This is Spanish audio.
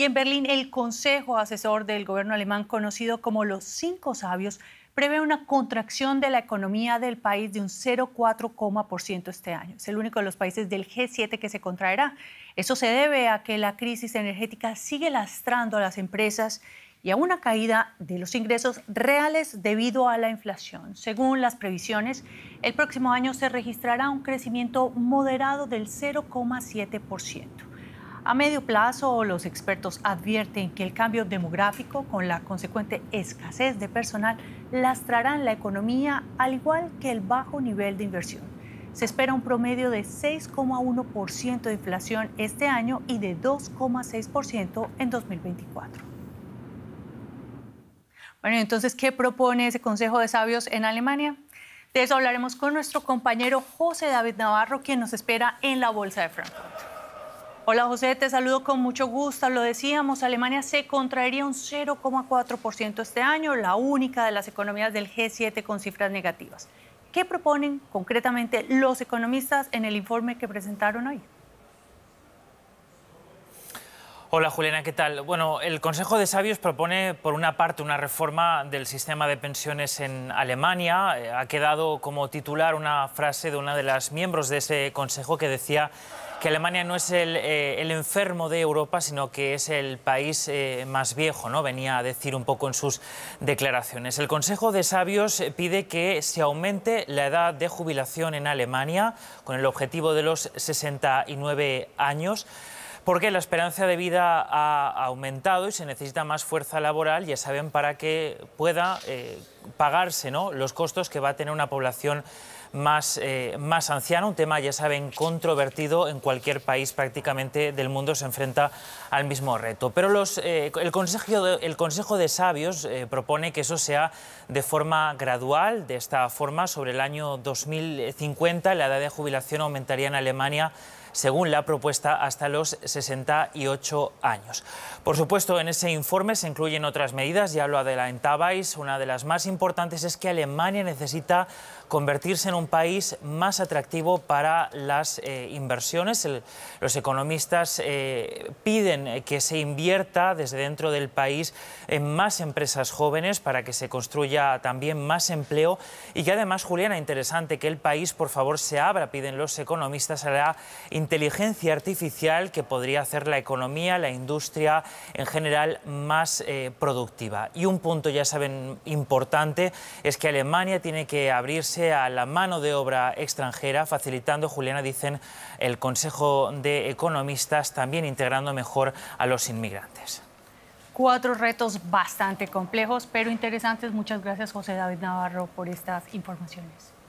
Y en Berlín, el Consejo Asesor del Gobierno alemán, conocido como los Cinco Sabios, prevé una contracción de la economía del país de un 0,4% este año. Es el único de los países del G7 que se contraerá. Eso se debe a que la crisis energética sigue lastrando a las empresas y a una caída de los ingresos reales debido a la inflación. Según las previsiones, el próximo año se registrará un crecimiento moderado del 0,7%. A medio plazo, los expertos advierten que el cambio demográfico con la consecuente escasez de personal lastrarán la economía al igual que el bajo nivel de inversión. Se espera un promedio de 6,1% de inflación este año y de 2,6% en 2024. Bueno, entonces, ¿qué propone ese Consejo de Sabios en Alemania? De eso hablaremos con nuestro compañero José David Navarro, quien nos espera en la Bolsa de Frankfurt. Hola José, te saludo con mucho gusto. Lo decíamos, Alemania se contraería un 0,4% este año, la única de las economías del G7 con cifras negativas. ¿Qué proponen concretamente los economistas en el informe que presentaron hoy? Hola Juliana, ¿qué tal? Bueno, el Consejo de Sabios propone, por una parte, una reforma del sistema de pensiones en Alemania. Eh, ha quedado como titular una frase de una de las miembros de ese Consejo que decía que Alemania no es el, eh, enfermo de Europa, sino que es el país eh, más viejo, ¿no? Venía a decir un poco en sus declaraciones. El Consejo de Sabios pide que se aumente la edad de jubilación en Alemania con el objetivo de los 69 años porque la esperanza de vida ha aumentado y se necesita más fuerza laboral, ya saben, para que pueda eh, pagarse ¿no? los costos que va a tener una población más, eh, más anciana, un tema, ya saben, controvertido en cualquier país prácticamente del mundo se enfrenta al mismo reto. Pero eh, el, Consejo de, el Consejo de Sabios propone que eso sea de forma gradual, de esta forma, sobre el año 2050 la edad de jubilación aumentaría en Alemania según la propuesta, hasta los 68 años. Por supuesto, en ese informe se incluyen otras medidas, ya lo adelantabais, una de las más importantes es que Alemania necesita convertirse en un país más atractivo para las eh, inversiones. los economistas eh, piden que se invierta desde dentro del país en más empresas jóvenes para que se construya también más empleo y que además, Juliana, interesante que el país, por favor, se abra, piden los economistas, a la inteligencia artificial que podría hacer la economía, la industria en general más eh, productiva. Y un punto, ya saben, importante es que Alemania tiene que abrirse a la mano de obra extranjera, facilitando, Juliana, dicen, el Consejo de Economistas, también integrando mejor a los inmigrantes cuatro retos bastante complejos, pero interesantes. Muchas gracias, José David Navarro, por estas informaciones.